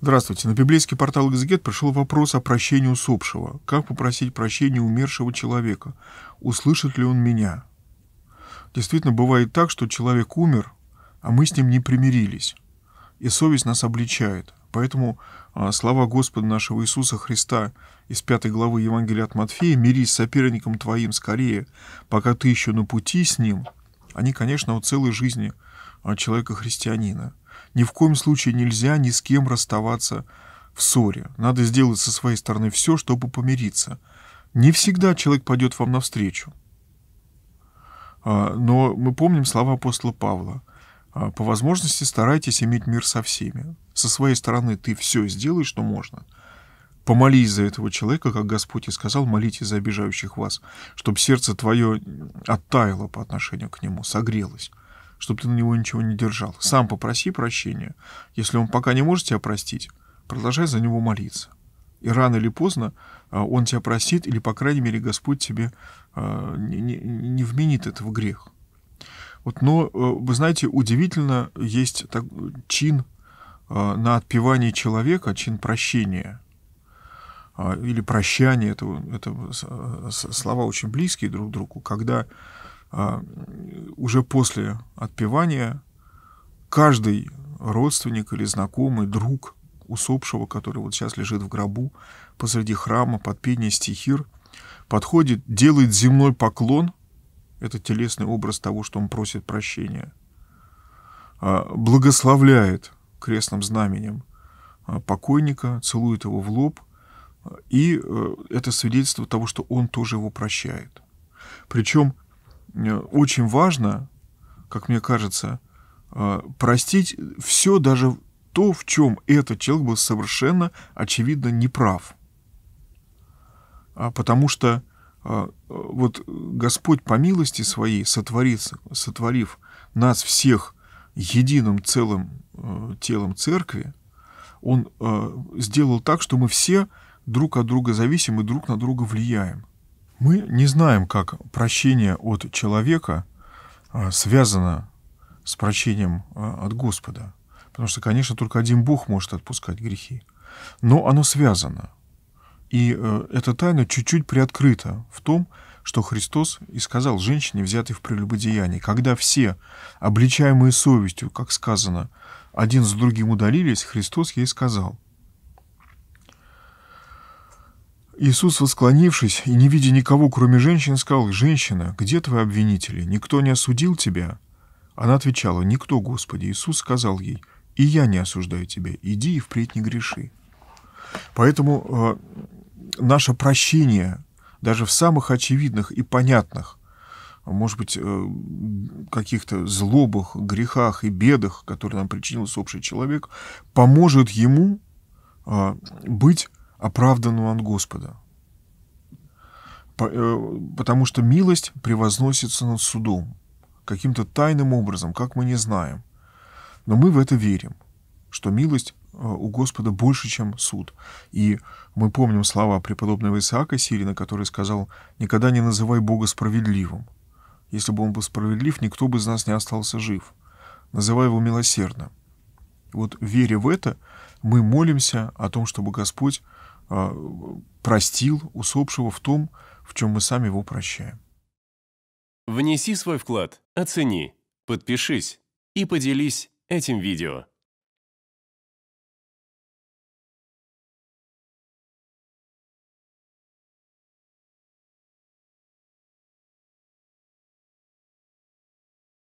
Здравствуйте. На библейский портал «Экзегет» пришел вопрос о прощении усопшего. Как попросить прощения умершего человека? Услышит ли он меня? Действительно, бывает так, что человек умер, а мы с ним не примирились. И совесть нас обличает. Поэтому а, слова Господа нашего Иисуса Христа из пятой главы Евангелия от Матфея «Мирись с соперником твоим скорее, пока ты еще на пути с ним», они, конечно, о целой жизни а, человека-христианина – ни в коем случае нельзя ни с кем расставаться в ссоре. Надо сделать со своей стороны все, чтобы помириться. Не всегда человек пойдет вам навстречу. А, но мы помним слова апостола Павла. «А, по возможности старайтесь иметь мир со всеми. Со своей стороны ты все сделаешь, что можно. Помолись за этого человека, как Господь и сказал, молитесь за обижающих вас, чтобы сердце твое оттаяло по отношению к нему, согрелось чтобы ты на него ничего не держал. Сам попроси прощения. Если он пока не может тебя простить, продолжай за него молиться. И рано или поздно а, он тебя простит, или, по крайней мере, Господь тебе а, не, не, не вменит этого грех. Вот, но, э, вы знаете, удивительно, есть так, чин а, на отпевание человека, чин прощения – или прощания. это, это э, слова очень близкие друг к другу, когда а, уже после отпевания каждый родственник или знакомый, друг усопшего, который вот сейчас лежит в гробу посреди храма под пение стихир, подходит, делает земной поклон, это телесный образ того, что он просит прощения, а, благословляет крестным знаменем а, покойника, целует его в лоб, и э, это свидетельство того, что он тоже его прощает. Причем Э, очень важно, как мне кажется, э, простить все, даже то, в чем этот человек был совершенно, очевидно, неправ. А потому что э, вот Господь по милости своей, сотворив, сотворив нас всех единым целым телом церкви, Он сделал так, что мы все друг от друга зависим и друг на друга влияем. Мы не знаем, как прощение от человека а, связано с прощением а, от Господа. Потому что, конечно, только один Бог может отпускать грехи. Но оно связано. И э, эта тайна чуть-чуть приоткрыта в том, что Христос и сказал женщине, взятой в прелюбодеянии, когда все, обличаемые совестью, как сказано, один с другим удалились, Христос ей сказал – Иисус, восклонившись и не видя никого, кроме женщин, сказал, «Женщина, где твои обвинители? Никто не осудил тебя?» Она отвечала, «Никто, Господи». Иисус сказал ей, «И я не осуждаю тебя. Иди и впредь не греши». Поэтому э, наше прощение даже в самых очевидных и понятных, может быть, э, каких-то злобах, грехах и бедах, которые нам причинил сопший человек, поможет ему э, быть оправданного он Господа. Э, потому что милость превозносится над судом каким-то тайным образом, как мы не знаем. Но мы в это верим, что милость э, у Господа больше, чем суд. И мы помним слова преподобного Исаака Сирина, который сказал «Никогда не называй Бога справедливым. Если бы он был справедлив, никто бы из нас не остался жив. Называй его милосердным». Вот веря в это, мы молимся о том, чтобы Господь а, простил усопшего в том, в чем мы сами его прощаем. Внеси свой вклад, оцени, подпишись и поделись этим видео.